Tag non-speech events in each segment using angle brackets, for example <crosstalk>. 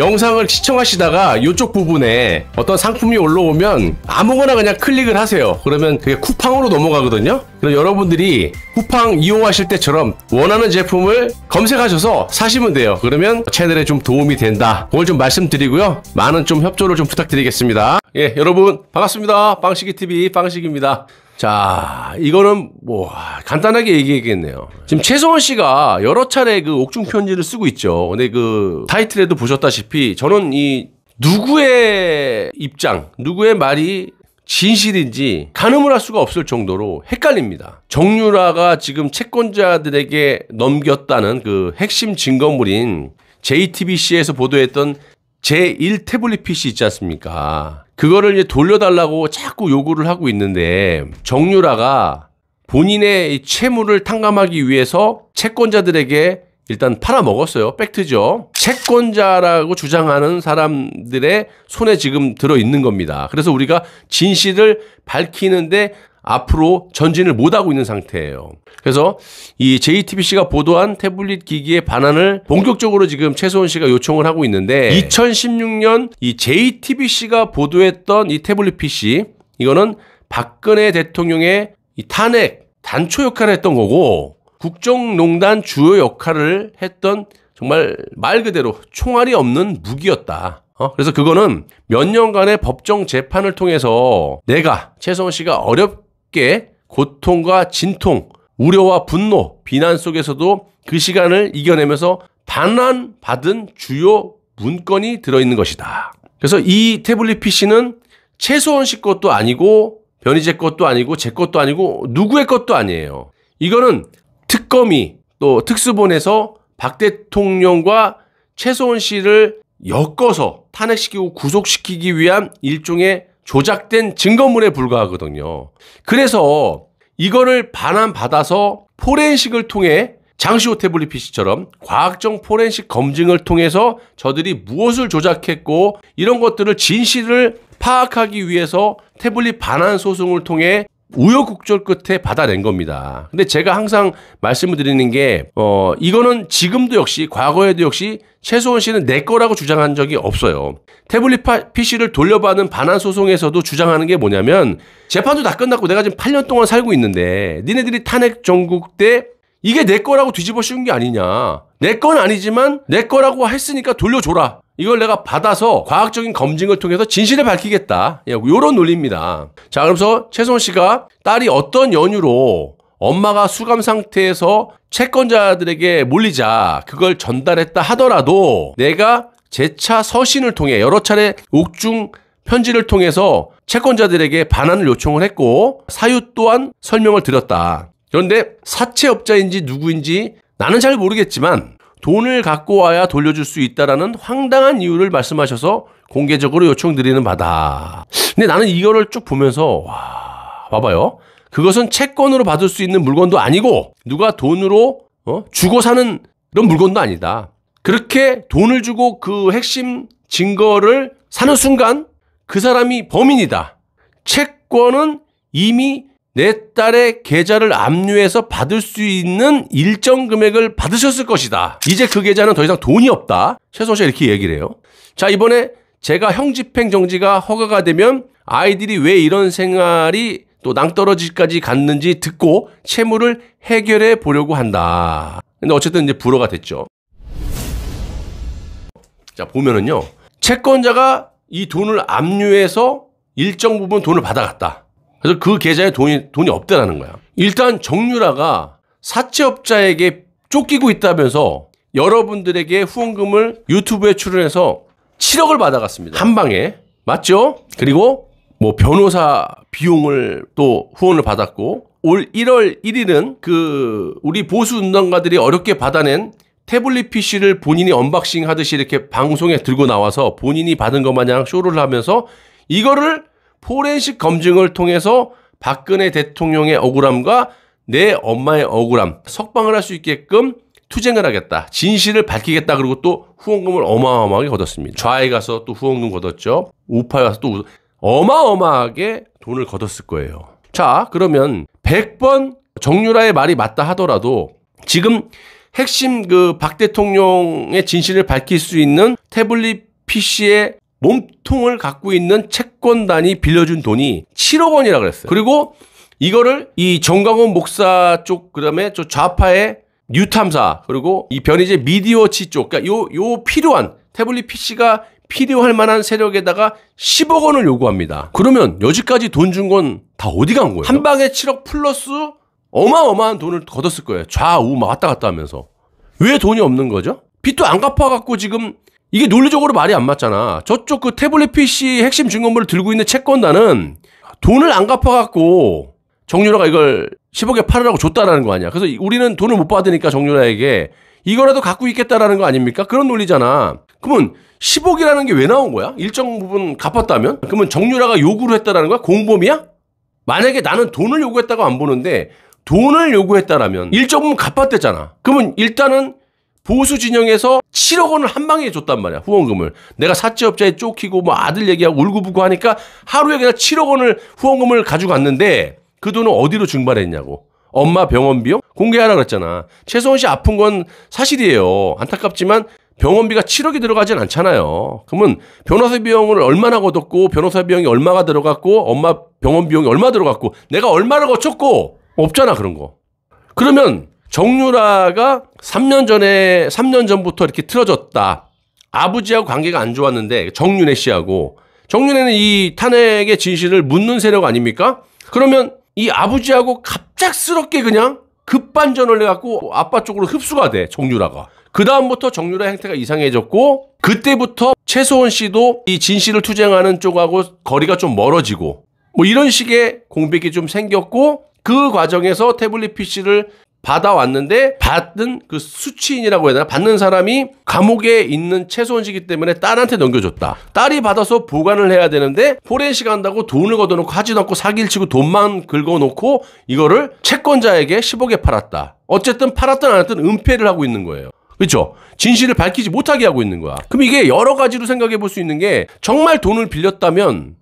영상을 시청하시다가 이쪽 부분에 어떤 상품이 올라오면 아무거나 그냥 클릭을 하세요. 그러면 그게 쿠팡으로 넘어가거든요. 그럼 여러분들이 쿠팡 이용하실 때처럼 원하는 제품을 검색하셔서 사시면 돼요. 그러면 채널에 좀 도움이 된다. 그걸 좀 말씀드리고요. 많은 좀 협조를 좀 부탁드리겠습니다. 예, 여러분 반갑습니다. 빵식이 TV 빵식입니다. 자, 이거는 뭐 간단하게 얘기했겠네요. 지금 네. 최성원 씨가 여러 차례 그 옥중 편지를 쓰고 있죠. 근데 그 타이틀에도 보셨다시피 저는 이 누구의 입장, 누구의 말이 진실인지 가늠을 할 수가 없을 정도로 헷갈립니다. 정유라가 지금 채권자들에게 넘겼다는 그 핵심 증거물인 JTBC에서 보도했던 제1 태블릿 PC 있지 않습니까? 그거를 이제 돌려달라고 자꾸 요구를 하고 있는데 정유라가 본인의 채무를 탕감하기 위해서 채권자들에게 일단 팔아먹었어요. 팩트죠. 채권자라고 주장하는 사람들의 손에 지금 들어있는 겁니다. 그래서 우리가 진실을 밝히는데 앞으로 전진을 못하고 있는 상태예요. 그래서 이 JTBC가 보도한 태블릿 기기의 반환을 본격적으로 지금 최소원 씨가 요청을 하고 있는데 2016년 이 JTBC가 보도했던 이 태블릿 PC 이거는 박근혜 대통령의 이 탄핵 단초 역할을 했던 거고 국정농단 주요 역할을 했던 정말 말 그대로 총알이 없는 무기였다. 어? 그래서 그거는 몇 년간의 법정 재판을 통해서 내가 최성원 씨가 어렵 쉽게 고통과 진통, 우려와 분노, 비난 속에서도 그 시간을 이겨내면서 반환받은 주요 문건이 들어있는 것이다. 그래서 이 태블릿 PC는 최소원 씨 것도 아니고 변희재 것도 아니고 제 것도 아니고 누구의 것도 아니에요. 이거는 특검이 또 특수본에서 박 대통령과 최소원 씨를 엮어서 탄핵시키고 구속시키기 위한 일종의 조작된 증거물에 불과하거든요. 그래서 이거를 반환받아서 포렌식을 통해 장시호 태블릿 PC처럼 과학적 포렌식 검증을 통해서 저들이 무엇을 조작했고 이런 것들을 진실을 파악하기 위해서 태블릿 반환 소송을 통해 우여곡절 끝에 받아낸 겁니다. 근데 제가 항상 말씀을 드리는 게, 어, 이거는 지금도 역시, 과거에도 역시 최소원 씨는 내 거라고 주장한 적이 없어요. 태블릿 PC를 돌려받은 반환 소송에서도 주장하는 게 뭐냐면 재판도 다 끝났고 내가 지금 8년 동안 살고 있는데 니네들이 탄핵 전국 때 이게 내 거라고 뒤집어 씌운 게 아니냐. 내 건 아니지만 내 거라고 했으니까 돌려줘라. 이걸 내가 받아서 과학적인 검증을 통해서 진실을 밝히겠다. 이런 예, 논리입니다. 자, 그러면서 최선 소 씨가 딸이 어떤 연유로 엄마가 수감 상태에서 채권자들에게 몰리자 그걸 전달했다 하더라도 내가 재차 서신을 통해 여러 차례 옥중 편지를 통해서 채권자들에게 반환을 요청을 했고 사유 또한 설명을 드렸다. 그런데 사채업자인지 누구인지 나는 잘 모르겠지만 돈을 갖고 와야 돌려줄 수 있다라는 황당한 이유를 말씀하셔서 공개적으로 요청드리는 바다. 근데 나는 이거를 쭉 보면서 와 봐봐요. 그것은 채권으로 받을 수 있는 물건도 아니고 누가 돈으로 어? 주고 사는 그런 물건도 아니다. 그렇게 돈을 주고 그 핵심 증거를 사는 순간 그 사람이 범인이다. 채권은 이미 내 딸의 계좌를 압류해서 받을 수 있는 일정 금액을 받으셨을 것이다. 이제 그 계좌는 더 이상 돈이 없다. 최소 씨가 이렇게 얘기를 해요. 자, 이번에 제가 형집행정지가 허가가 되면 아이들이 왜 이런 생활이 또 낭떠러지까지 갔는지 듣고 채무를 해결해 보려고 한다. 근데 어쨌든 이제 불어가 됐죠. 자, 보면은요. 채권자가 이 돈을 압류해서 일정 부분 돈을 받아갔다. 그래서 그 계좌에 돈이, 돈이 없다라는 거야. 일단 정유라가 사채업자에게 쫓기고 있다면서 여러분들에게 후원금을 유튜브에 출연해서 7억을 받아갔습니다. 한 방에. 맞죠? 그리고 뭐 변호사 비용을 또 후원을 받았고 올 1월 1일은 그 우리 보수 운동가들이 어렵게 받아낸 태블릿 PC를 본인이 언박싱 하듯이 이렇게 방송에 들고 나와서 본인이 받은 것 마냥 쇼를 하면서 이거를 포렌식 검증을 통해서 박근혜 대통령의 억울함과 내 엄마의 억울함 석방을 할 수 있게끔 투쟁을 하겠다. 진실을 밝히겠다. 그리고 또 후원금을 어마어마하게 걷었습니다. 좌에 가서 또 후원금 걷었죠. 우파에 가서 또 어마어마하게 돈을 걷었을 거예요. 자, 그러면 100번 정유라의 말이 맞다 하더라도 지금 핵심 그 박 대통령의 진실을 밝힐 수 있는 태블릿 PC의 몸통을 갖고 있는 채권단이 빌려준 돈이 7억 원이라 그랬어요. 그리고 이거를 이 정강원 목사 쪽 그다음에 좌파의 뉴탐사 그리고 이 변희재 미디어치 쪽그니까요 요 필요한 태블릿 PC가 필요할 만한 세력에다가 10억 원을 요구합니다. 그러면 여지까지 돈 준 건 다 어디 간 거예요? 한 방에 7억 플러스 어마어마한 돈을 걷었을 거예요. 좌우 막 왔다 갔다 하면서. 왜 돈이 없는 거죠? 빚도 안 갚아갖고 지금 이게 논리적으로 말이 안 맞잖아. 저쪽 그 태블릿 PC 핵심 증거물을 들고 있는 채권단은 돈을 안 갚아갖고 정유라가 이걸 10억에 팔으라고 줬다라는 거 아니야. 그래서 우리는 돈을 못 받으니까 정유라에게 이거라도 갖고 있겠다라는 거 아닙니까? 그런 논리잖아. 그러면 10억이라는 게 왜 나온 거야? 일정 부분 갚았다면? 그러면 정유라가 요구를 했다라는 거야? 공범이야? 만약에 나는 돈을 요구했다고 안 보는데 돈을 요구했다라면 일정 부분 갚았댔잖아. 그러면 일단은 보수 진영에서 7억 원을 한 방에 줬단 말이야. 후원금을. 내가 사채업자에 쫓기고 뭐 아들 얘기하고 울고불고 하니까 하루에 그냥 7억 원을 후원금을 가져 갔는데 그 돈은 어디로 증발했냐고. 엄마 병원 비용 공개하라 그랬잖아. 최소원 씨 아픈 건 사실이에요. 안타깝지만 병원비가 7억이 들어가진 않잖아요. 그러면 변호사 비용을 얼마나 걷었고 변호사 비용이 얼마가 들어갔고 엄마 병원 비용이 얼마 들어갔고 내가 얼마를 거쳤고 없잖아 그런 거. 그러면 정유라가 3년 전에 3년 전부터 이렇게 틀어졌다. 아버지하고 관계가 안 좋았는데 정윤혜 씨하고 정윤혜는 이 탄핵의 진실을 묻는 세력 아닙니까? 그러면 이 아버지하고 갑작스럽게 그냥 급반전을 해갖고 아빠 쪽으로 흡수가 돼 정유라가 그 다음부터 정유라 행태가 이상해졌고 그때부터 최소원 씨도 이 진 씨를 투쟁하는 쪽하고 거리가 좀 멀어지고 뭐 이런 식의 공백이 좀 생겼고 그 과정에서 태블릿 PC를 받아왔는데 받은 그 수취인이라고 해야 되나 받는 사람이 감옥에 있는 최소원씨이기 때문에 딸한테 넘겨줬다 딸이 받아서 보관을 해야 되는데 포렌식 한다고 돈을 걷어놓고 하지도 않고 사기를 치고 돈만 긁어놓고 이거를 채권자에게 10억에 팔았다 어쨌든 팔았든 안 했든 은폐를 하고 있는 거예요 그렇죠? 진실을 밝히지 못하게 하고 있는 거야. 그럼 이게 여러 가지로 생각해 볼 수 있는 게 정말 돈을 빌렸다면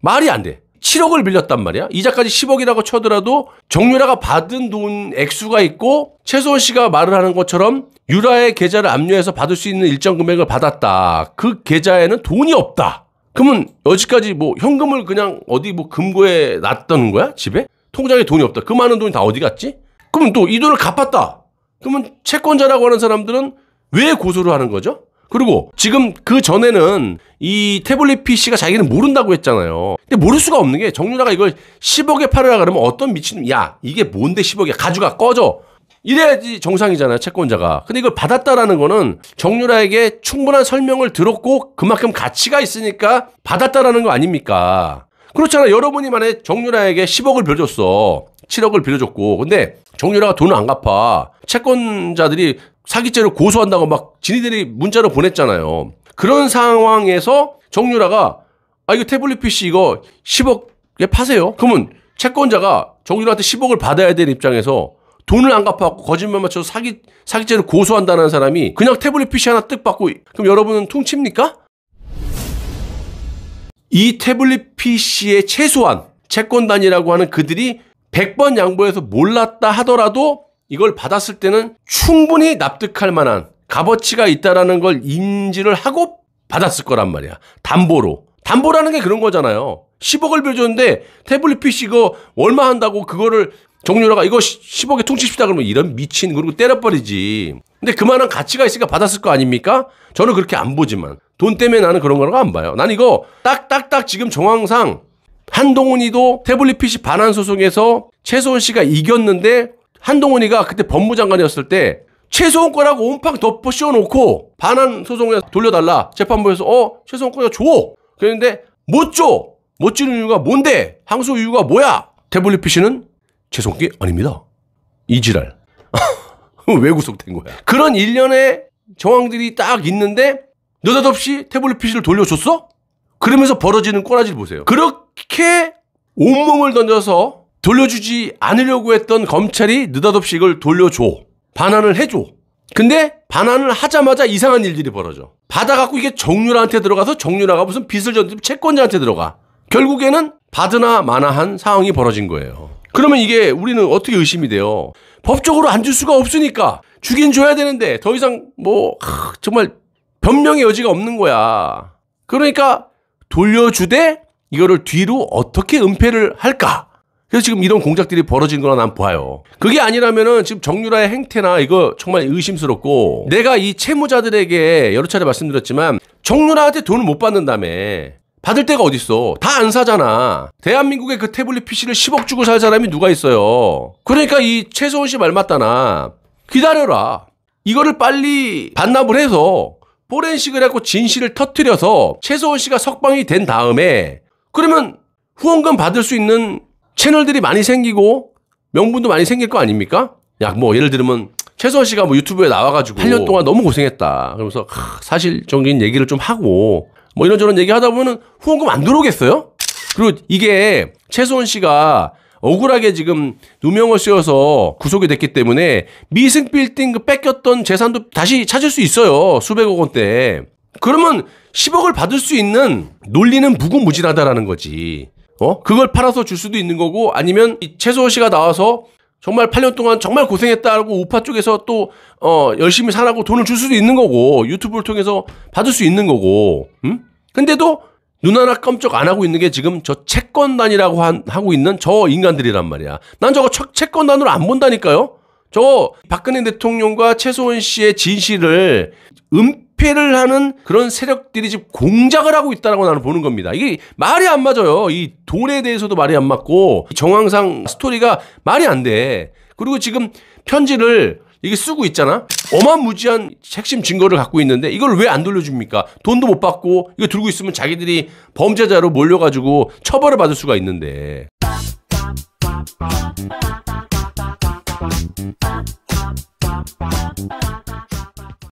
말이 안 돼. 7억을 빌렸단 말이야. 이자까지 10억이라고 쳐더라도 정유라가 받은 돈 액수가 있고 최소원 씨가 말을 하는 것처럼 유라의 계좌를 압류해서 받을 수 있는 일정 금액을 받았다. 그 계좌에는 돈이 없다. 그러면 여지까지 뭐 현금을 그냥 어디 뭐 금고에 놨던 거야? 집에? 통장에 돈이 없다. 그 많은 돈이 다 어디 갔지? 그러면 또 이 돈을 갚았다. 그러면 채권자라고 하는 사람들은 왜 고소를 하는 거죠? 그리고 지금 그 전에는 이 태블릿 PC가 자기는 모른다고 했잖아요. 근데 모를 수가 없는 게 정유라가 이걸 10억에 팔으라 그러면 어떤 미친놈 야 이게 뭔데 1 0억에 가져가 꺼져 이래야지 정상이잖아요 채권자가. 근데 이걸 받았다라는 거는 정유라에게 충분한 설명을 들었고 그만큼 가치가 있으니까 받았다라는 거 아닙니까? 그렇잖아. 여러분이 만약에 정유라에게 10억을 빌려줬어. 7억을 빌려줬고 근데 정유라가 돈을 안 갚아 채권자들이 사기죄로 고소한다고 막 지니들이 문자로 보냈잖아요. 그런 상황에서 정유라가 아 이거 태블릿 PC 이거 10억에 파세요. 그러면 채권자가 정유라한테 10억을 받아야 되는 입장에서 돈을 안 갚아갖고 거짓말 맞춰서 사기 사기죄로 고소한다는 사람이 그냥 태블릿 PC 하나 뜩 받고 그럼 여러분은 퉁칩니까? 이 태블릿 PC의 최소한 채권단이라고 하는 그들이 100번 양보해서 몰랐다 하더라도 이걸 받았을 때는 충분히 납득할 만한 값어치가 있다라는 걸 인지를 하고 받았을 거란 말이야. 담보로. 담보라는 게 그런 거잖아요. 10억을 빌려줬는데 태블릿 PC 이거 얼마 한다고 그거를 정유라가 이거 10억에 퉁치시다 그러면 이런 미친 그리고 때려버리지. 근데 그만한 가치가 있으니까 받았을 거 아닙니까? 저는 그렇게 안 보지만 돈 때문에 나는 그런 거라고 안 봐요. 난 이거 딱딱딱 지금 정황상 한동훈이도 태블릿 PC 반환 소송에서 최소원 씨가 이겼는데 한동훈이가 그때 법무장관이었을 때 최소원 거라고 온팡 덮어 씌워놓고 반환 소송에 돌려달라 재판부에서 어 최소원 거야 줘 그랬는데 못 줘못 주는 이유가 뭔데 항소 이유가 뭐야 태블릿 PC는 최소원 게 아닙니다 이지랄 <laughs> 왜 구속된 거야 그런 일련의 정황들이 딱 있는데 느닷없이 태블릿 PC를 돌려줬어 그러면서 벌어지는 꼬라지를 보세요 그렇게 이렇게 온몸을 던져서 돌려주지 않으려고 했던 검찰이 느닷없이 이걸 돌려줘. 반환을 해줘. 근데 반환을 하자마자 이상한 일들이 벌어져. 받아갖고 이게 정유라한테 들어가서 정유라가 무슨 빚을 졌 채권자한테 들어가. 결국에는 받으나 마나한 상황이 벌어진 거예요. 그러면 이게 우리는 어떻게 의심이 돼요? 법적으로 안 줄 수가 없으니까 죽인 줘야 되는데 더 이상 뭐 하, 정말 변명의 여지가 없는 거야. 그러니까 돌려주되 이거를 뒤로 어떻게 은폐를 할까? 그래서 지금 이런 공작들이 벌어진 거라 난 봐요. 그게 아니라면은 지금 정유라의 행태나 이거 정말 의심스럽고 내가 이 채무자들에게 여러 차례 말씀드렸지만 정유라한테 돈을 못 받는다며. 받을 데가 어딨어. 다 안 사잖아. 대한민국의 그 태블릿 PC를 10억 주고 살 사람이 누가 있어요. 그러니까 이 최소원 씨 말 맞다나. 기다려라. 이거를 빨리 반납을 해서 포렌식을 하고 진실을 터트려서 최소원 씨가 석방이 된 다음에 그러면 후원금 받을 수 있는 채널들이 많이 생기고 명분도 많이 생길 거 아닙니까? 야, 뭐 예를 들면 최소원 씨가 뭐 유튜브에 나와가지고 8년 동안 너무 고생했다. 그러면서 사실적인 얘기를 좀 하고 뭐 이런저런 얘기하다 보면 후원금 안 들어오겠어요? 그리고 이게 최소원 씨가 억울하게 지금 누명을 쓰여서 구속이 됐기 때문에 미승 빌딩 뺏겼던 재산도 다시 찾을 수 있어요. 수백억 원대. 그러면 10억을 받을 수 있는 논리는 무궁무진하다라는 거지. 어? 그걸 팔아서 줄 수도 있는 거고 아니면 이 최소호 씨가 나와서 정말 8년 동안 정말 고생했다고 우파 쪽에서 또, 어, 열심히 살라고 돈을 줄 수도 있는 거고, 유튜브를 통해서 받을 수 있는 거고, 음? 근데도 눈 하나 깜짝 안 하고 있는 게 지금 저 채권단이라고 한, 하고 있는 저 인간들이란 말이야. 난 저거 채, 채권단으로 안 본다니까요? 저 박근혜 대통령과 최소원 씨의 진실을 음, 집회를 하는 그런 세력들이 지금 공작을 하고 있다라고 나는 보는 겁니다. 이게 말이 안 맞아요. 이 돈에 대해서도 말이 안 맞고 정황상 스토리가 말이 안 돼. 그리고 지금 편지를 이게 쓰고 있잖아. 어마무지한 핵심 증거를 갖고 있는데 이걸 왜 안 돌려줍니까? 돈도 못 받고 이거 들고 있으면 자기들이 범죄자로 몰려가지고 처벌을 받을 수가 있는데.